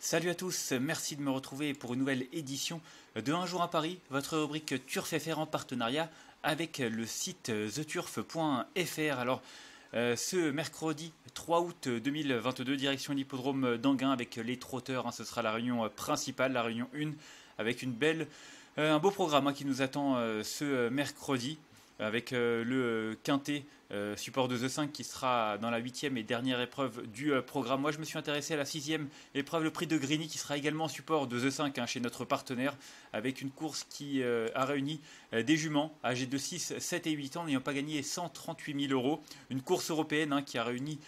Salut à tous, merci de me retrouver pour une nouvelle édition de Un jour à Paris, votre rubrique Turf FR en partenariat avec le site theturf.fr. Alors, euh, ce mercredi 3 août 2022, direction l'hippodrome d'Anguin avec les trotteurs, hein, ce sera la réunion principale, la réunion 1, avec une belle, euh, un beau programme hein, qui nous attend euh, ce mercredi avec euh, le euh, quintet euh, support de The 5 qui sera dans la huitième et dernière épreuve du programme. Moi, je me suis intéressé à la sixième épreuve, le prix de Grigny, qui sera également support de The 5 hein, chez notre partenaire, avec une course qui a réuni des juments âgés de 6, 7 et 8 ans, n'ayant pas gagné 138 000 euros. Une course européenne hein, qui a réuni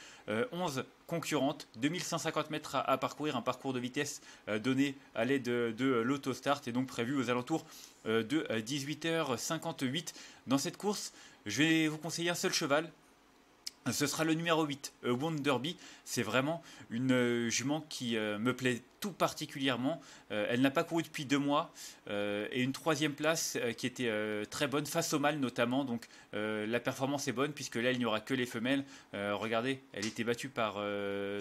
11 euh, concurrentes, 2150 mètres à, parcourir, un parcours de vitesse euh, donné à l'aide de, euh, l'autostart et donc prévu aux alentours de 18h58. Dans cette course, je vais vous conseiller un seul cheval, ce sera le numéro 8, Wonderby. C'est vraiment une jument qui me plaît tout particulièrement. Euh, elle n'a pas couru depuis deux mois euh, et une troisième place euh, qui était très bonne face au mâle notamment. Donc la performance est bonne puisque là il n'y aura que les femelles. regardez, elle était battue par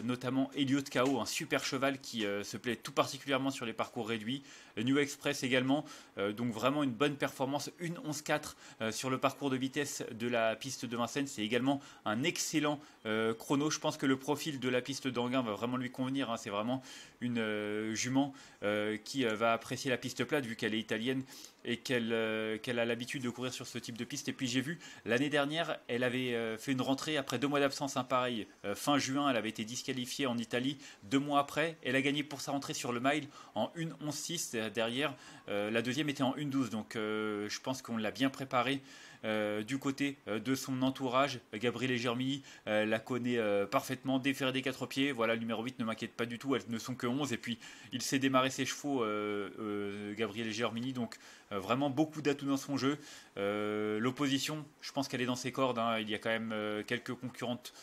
notamment de Kao, un super cheval qui se plaît tout particulièrement sur les parcours réduits. New Express également, donc vraiment une bonne performance, une 11-4 sur le parcours de vitesse de la piste de Vincennes. C'est également un excellent chrono. Je pense que le profil de la piste d'Anguin va vraiment lui convenir. Hein. C'est vraiment une euh, jument euh, qui euh, va apprécier la piste plate vu qu'elle est italienne et qu'elle euh, qu'elle a l'habitude de courir sur ce type de piste. Et puis j'ai vu, l'année dernière, elle avait euh, fait une rentrée après deux mois d'absence, un pareil, euh, fin juin, elle avait été disqualifiée en Italie. Deux mois après, elle a gagné pour sa rentrée sur le mile en 1.11-6. Derrière, la deuxième était en 12 Donc je pense qu'on l'a bien préparée du côté de son entourage. et Germini la connaît parfaitement, déférée des quatre pieds. Voilà, le numéro 8 ne m'inquiète pas du tout, elles ne sont que 11. Et puis il s'est démarré ses chevaux, et Germini. Donc euh, vraiment beaucoup d'atouts dans son jeu. Euh, l'opposition, je pense qu'elle est dans ses cordes. Hein. Il y a quand même euh, quelques concurrentes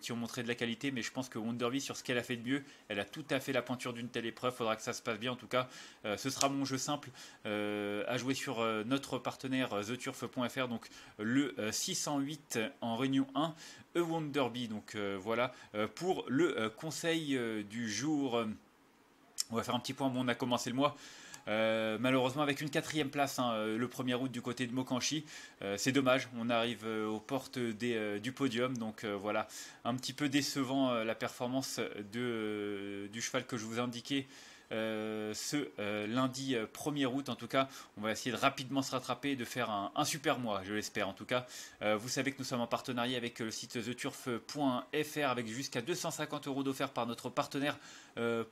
qui ont montré de la qualité, mais je pense que Wonderby, sur ce qu'elle a fait de mieux, elle a tout à fait la pointure d'une telle épreuve. il Faudra que ça se passe bien. En tout cas, ce sera mon jeu simple à jouer sur notre partenaire theturf.fr, donc le 608 en réunion 1, E Wonderby. Donc voilà pour le conseil du jour. On va faire un petit point. on a commencé le mois. Euh, malheureusement, avec une quatrième place hein, euh, le 1er août du côté de Mokanchi. Euh, c'est dommage, on arrive aux portes du podium. Donc voilà, un petit peu décevant la performance du cheval que je vous indiquais euh, ce euh, lundi 1er euh, août. En tout cas, on va essayer de rapidement se rattraper et de faire un, super mois, je l'espère. En tout cas, vous savez que nous sommes en partenariat avec le site theturf.fr avec jusqu'à 250 euros d'offert par notre partenaire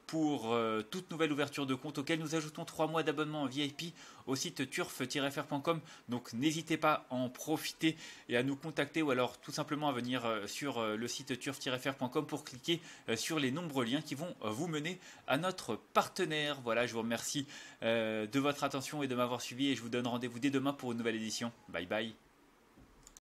pour toute nouvelle ouverture de compte auquel nous ajoutons 3 mois d'abonnement VIP au site turf-fr.com. Donc n'hésitez pas à en profiter et à nous contacter ou alors tout simplement à venir sur le site turf-fr.com pour cliquer sur les nombreux liens qui vont vous mener à notre partenariat partenaires. Voilà, je vous remercie euh, de votre attention et de m'avoir suivi et je vous donne rendez-vous dès demain pour une nouvelle édition. Bye bye.